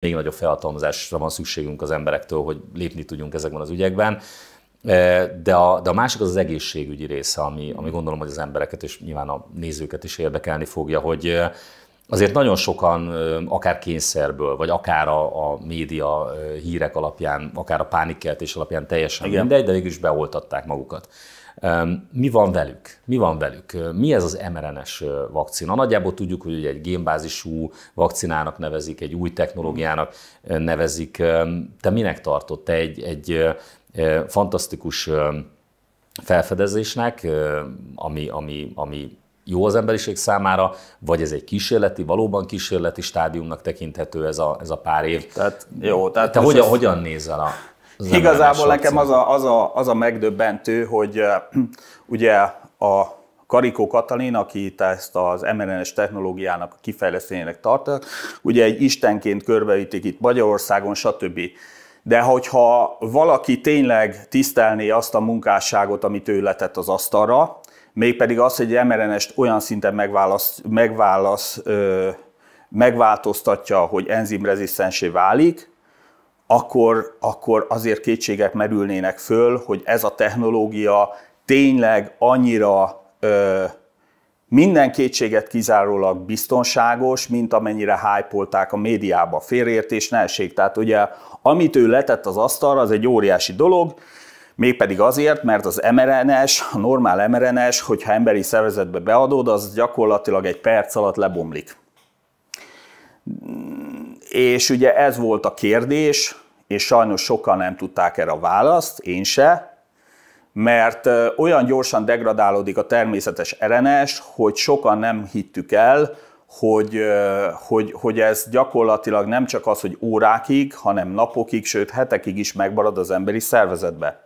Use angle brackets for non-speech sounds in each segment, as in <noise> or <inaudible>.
még nagyobb felhatalmazásra van szükségünk az emberektől, hogy lépni tudjunk ezekben az ügyekben. E, de a, de a másik az az egészségügyi része, ami, ami gondolom, hogy az embereket és nyilván a nézőket is érdekelni fogja, hogy Azért nagyon sokan, akár kényszerből, vagy akár a, a média hírek alapján, akár a pánikkeltés alapján teljesen Igen. mindegy, de végül is beoltatták magukat. Mi van velük? Mi van velük? Mi ez az mRNA-s vakcina? Nagyjából tudjuk, hogy egy génbázisú vakcinának nevezik, egy új technológiának nevezik. Te minek tartott? Te egy, egy fantasztikus felfedezésnek, ami, ami, ami jó az emberiség számára, vagy ez egy kísérleti, valóban kísérleti stádiumnak tekinthető ez a, ez a pár év. Tehát, jó, tehát Te hogyan, hogyan nézel a, az Igazából nekem az a, az, a, az a megdöbbentő, hogy <clears throat> ugye a Karikó Katalin, aki itt ezt az mrna technológiának a kifejlesztőjének tartja, ugye egy istenként körbeütik itt Magyarországon, stb. De hogyha valaki tényleg tisztelné azt a munkásságot, amit ő letett az asztalra, mégpedig az, hogy egy mrna olyan szinten megválasz, megválasz, ö, megváltoztatja, hogy enzimrezisztensé válik, akkor, akkor azért kétségek merülnének föl, hogy ez a technológia tényleg annyira ö, minden kétséget kizárólag biztonságos, mint amennyire hájpolták a médiába. Félreértés ne esik. Tehát ugye, amit ő letett az asztalra, az egy óriási dolog, Mégpedig azért, mert az mRNS, a normál mRNS, hogyha emberi szervezetbe beadod, az gyakorlatilag egy perc alatt lebomlik. És ugye ez volt a kérdés, és sajnos sokan nem tudták erre a választ, én se, mert olyan gyorsan degradálódik a természetes RNS, hogy sokan nem hittük el, hogy, hogy, hogy ez gyakorlatilag nem csak az, hogy órákig, hanem napokig, sőt hetekig is megmarad az emberi szervezetbe.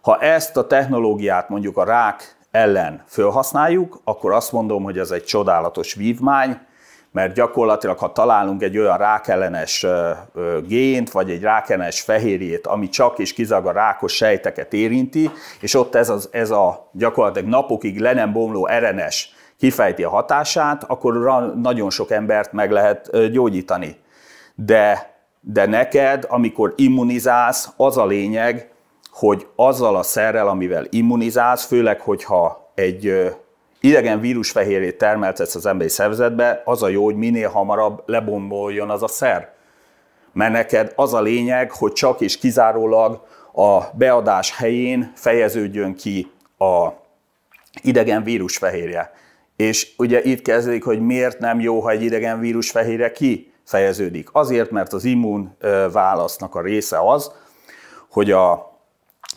Ha ezt a technológiát mondjuk a rák ellen felhasználjuk, akkor azt mondom, hogy ez egy csodálatos vívmány, mert gyakorlatilag, ha találunk egy olyan rákellenes gént, vagy egy rákellenes fehérjét, ami csak és kizag a rákos sejteket érinti, és ott ez, az, ez a gyakorlatilag napokig le nem bomló RNS kifejti a hatását, akkor nagyon sok embert meg lehet gyógyítani. De, de neked, amikor immunizálsz, az a lényeg, hogy azzal a szerrel, amivel immunizálsz, főleg, hogyha egy idegen vírusfehérjét termeltetsz az emberi szervezetbe, az a jó, hogy minél hamarabb lebomboljon az a szer. Mert neked az a lényeg, hogy csak és kizárólag a beadás helyén fejeződjön ki a idegen vírusfehérje. És ugye itt kezdődik, hogy miért nem jó, ha egy idegen vírus fehére ki fejeződik. Azért, mert az immun válasznak a része az, hogy a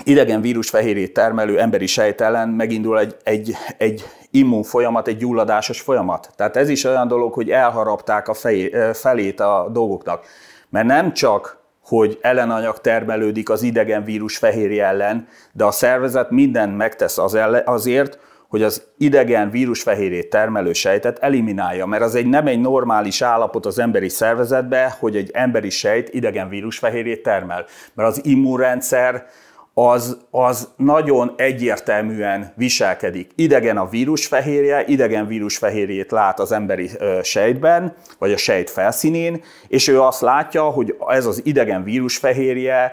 idegen vírus fehérét termelő emberi sejt ellen megindul egy, egy, egy immun folyamat, egy gyulladásos folyamat. Tehát ez is olyan dolog, hogy elharapták a fejé, felét a dolgoknak. Mert nem csak hogy ellenanyag termelődik az idegen vírus fehérje ellen, de a szervezet mindent megtesz az azért, hogy az idegen vírusfehérét termelő sejtet eliminálja, mert az egy nem egy normális állapot az emberi szervezetbe, hogy egy emberi sejt idegen vírusfehérét termel, mert az immunrendszer az, az nagyon egyértelműen viselkedik. Idegen a vírusfehérje, idegen vírusfehérjét lát az emberi sejtben, vagy a sejt felszínén, és ő azt látja, hogy ez az idegen vírusfehérje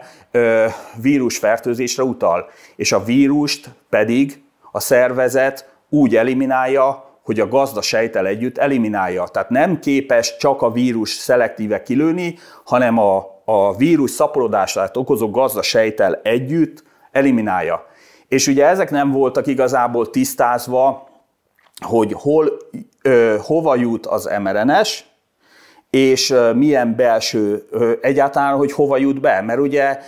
vírusfertőzésre utal, és a vírust pedig a szervezet úgy eliminálja, hogy a gazda sejtel együtt eliminálja. Tehát nem képes csak a vírus szelektíve kilőni, hanem a, a vírus szaporodását okozó gazda sejtel együtt eliminálja. És ugye ezek nem voltak igazából tisztázva, hogy hol, ö, hova jut az mRNS, és milyen belső, ö, egyáltalán, hogy hova jut be, mert ugye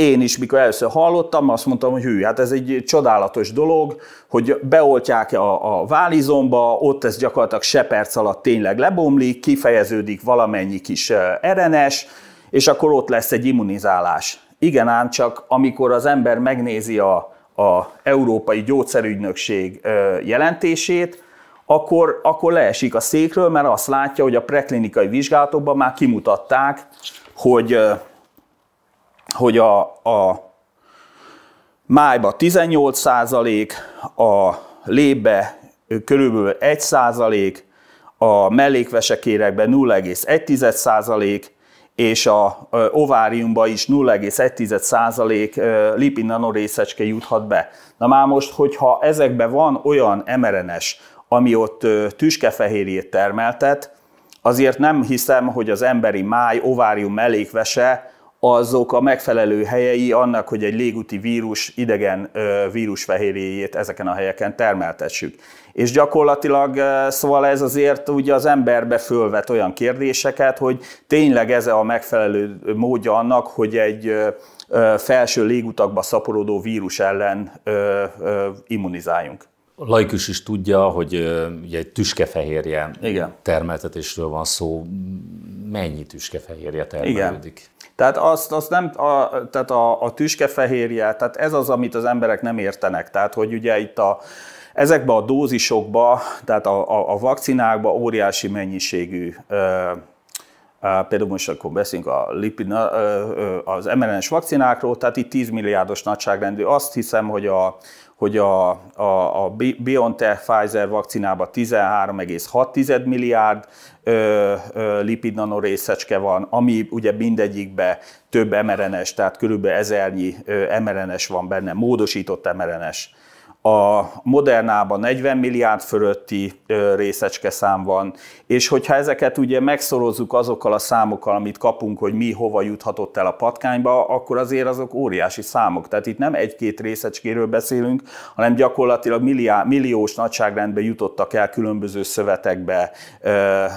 én is, mikor először hallottam, azt mondtam, hogy hű, hát ez egy csodálatos dolog, hogy beoltják a, a válizomba, ott ez gyakorlatilag se perc alatt tényleg lebomlik, kifejeződik valamennyi kis erenes, és akkor ott lesz egy immunizálás. Igen ám csak, amikor az ember megnézi a, a Európai Gyógyszerügynökség jelentését, akkor, akkor leesik a székről, mert azt látja, hogy a preklinikai vizsgálatokban már kimutatták, hogy hogy a, a májba 18 százalék, a lébe körülbelül 1 százalék, a mellékvesekérekbe 0,1 százalék, és a ováriumba is 0,1% lipid nanorészecske juthat be. Na már most, hogyha ezekben van olyan emerenes, ami ott tüskefehérjét termeltet, azért nem hiszem, hogy az emberi máj, ovárium, mellékvese azok a megfelelő helyei annak, hogy egy légúti vírus, idegen vírusfehérjéjét ezeken a helyeken termeltessük. És gyakorlatilag szóval ez azért ugye az emberbe fölvet olyan kérdéseket, hogy tényleg ez a megfelelő módja annak, hogy egy felső légutakba szaporodó vírus ellen immunizáljunk. A laikus is tudja, hogy egy tüskefehérje Igen. termeltetésről van szó mennyi tüskefehérje termelődik. Igen. Tehát, azt, azt nem, a, tehát a, a tüskefehérje, tehát ez az, amit az emberek nem értenek. Tehát, hogy ugye itt a, ezekben a dózisokban, tehát a, a, a vakcinákban óriási mennyiségű ö, például most akkor beszélünk a lipid, az mRNA-s vakcinákról, tehát itt 10 milliárdos nagyságrendű. Azt hiszem, hogy a, hogy a, a, a BioNTech Pfizer vakcinában 13,6 milliárd ö, ö, lipid nanorészecske van, ami ugye mindegyikbe több mrna tehát körülbelül ezernyi mrna van benne, módosított mRNA-s a Modernában 40 milliárd fölötti részecske szám van, és hogyha ezeket ugye megszorozzuk azokkal a számokkal, amit kapunk, hogy mi hova juthatott el a patkányba, akkor azért azok óriási számok. Tehát itt nem egy-két részecskéről beszélünk, hanem gyakorlatilag milliá, milliós nagyságrendben jutottak el különböző szövetekbe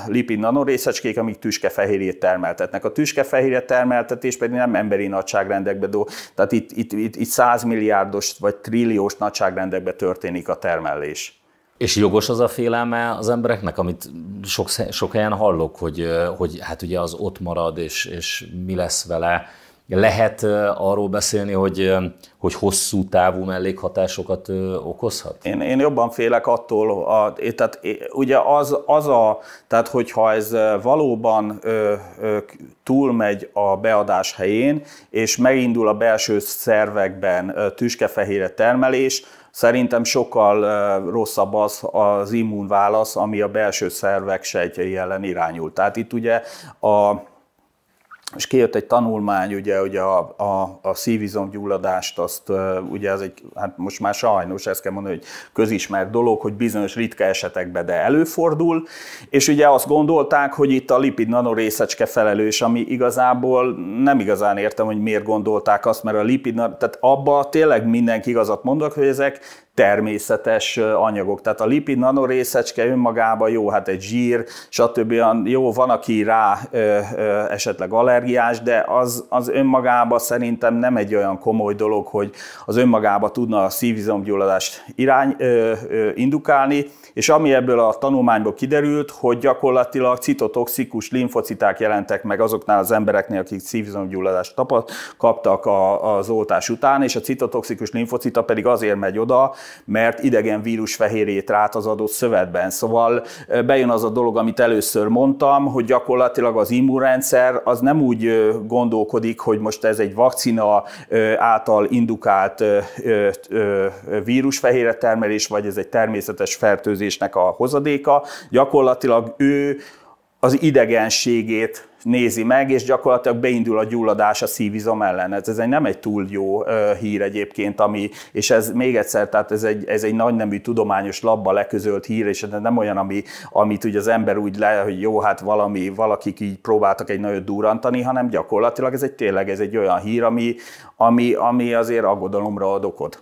lipid nanorészecskék, amik tüskefehérjét termeltetnek. A tüskefehérje termeltetés pedig nem emberi nagyságrendekbe, do, tehát itt, itt, itt, itt 100 milliárdos vagy trilliós nagyságrend sorrendekben történik a termelés. És jogos az a félelme az embereknek, amit sok, sok helyen hallok, hogy, hogy hát ugye az ott marad, és, és mi lesz vele. Lehet arról beszélni, hogy, hogy hosszú távú mellékhatásokat okozhat? Én, én jobban félek attól, a, tehát ugye az, az a, tehát hogyha ez valóban ö, ö, túlmegy a beadás helyén, és megindul a belső szervekben tüskefehére termelés, Szerintem sokkal rosszabb az az immunválasz, ami a belső szervek sejtjei ellen irányul. Tehát itt ugye a és kijött egy tanulmány, ugye, ugye a, a, a szívizomgyulladást, azt ugye ez egy, hát most már sajnos ezt kell mondani, hogy közismert dolog, hogy bizonyos ritka esetekben, de előfordul, és ugye azt gondolták, hogy itt a lipid nanorészecske felelős, ami igazából nem igazán értem, hogy miért gondolták azt, mert a lipid, tehát abba tényleg mindenki igazat mondok, hogy ezek természetes anyagok. Tehát a lipid nanorészecske önmagában jó, hát egy zsír, stb. Jó, van, aki rá ö, ö, esetleg allergiás, de az, az önmagában szerintem nem egy olyan komoly dolog, hogy az önmagába tudna a szívizomgyulladást irány, ö, ö, indukálni, és ami ebből a tanulmányból kiderült, hogy gyakorlatilag citotoxikus linfociták jelentek meg azoknál az embereknél, akik szívizomgyulladást kaptak az oltás után, és a citotoxikus linfocita pedig azért megy oda, mert idegen vírus fehérjét rát az adott szövetben. Szóval bejön az a dolog, amit először mondtam, hogy gyakorlatilag az immunrendszer az nem úgy gondolkodik, hogy most ez egy vakcina által indukált vírusfehére termelés, vagy ez egy természetes fertőzésnek a hozadéka. Gyakorlatilag ő az idegenségét nézi meg, és gyakorlatilag beindul a gyulladás a szívizom ellen. Ez, hát ez egy, nem egy túl jó hír egyébként, ami, és ez még egyszer, tehát ez egy, ez egy nagy nemű tudományos labba leközölt hír, és ez nem olyan, ami, amit ugye az ember úgy le, hogy jó, hát valami, valakik így próbáltak egy nagyot durantani, hanem gyakorlatilag ez egy tényleg ez egy olyan hír, ami, ami, ami azért aggodalomra ad okot.